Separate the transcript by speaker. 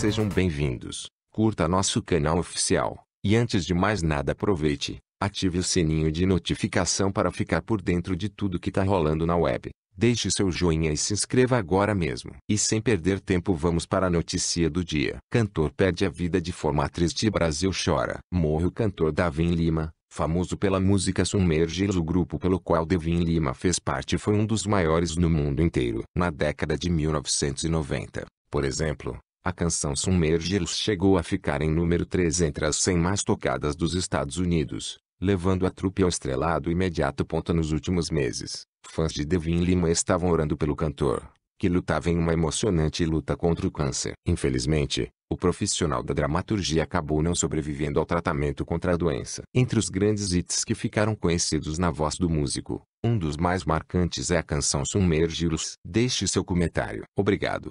Speaker 1: Sejam bem-vindos, curta nosso canal oficial, e antes de mais nada aproveite, ative o sininho de notificação para ficar por dentro de tudo que tá rolando na web. Deixe seu joinha e se inscreva agora mesmo. E sem perder tempo vamos para a notícia do dia. Cantor perde a vida de forma triste e Brasil chora. Morre o cantor Davin Lima, famoso pela música Sumergir. o grupo pelo qual Davin Lima fez parte foi um dos maiores no mundo inteiro. Na década de 1990, por exemplo, a canção Submergers chegou a ficar em número 3 entre as 100 mais tocadas dos Estados Unidos, levando a trupe ao estrelado imediato. Nos últimos meses, fãs de Devin Lima estavam orando pelo cantor, que lutava em uma emocionante luta contra o câncer. Infelizmente, o profissional da dramaturgia acabou não sobrevivendo ao tratamento contra a doença. Entre os grandes hits que ficaram conhecidos na voz do músico, um dos mais marcantes é a canção Submergirus. Deixe seu comentário. Obrigado.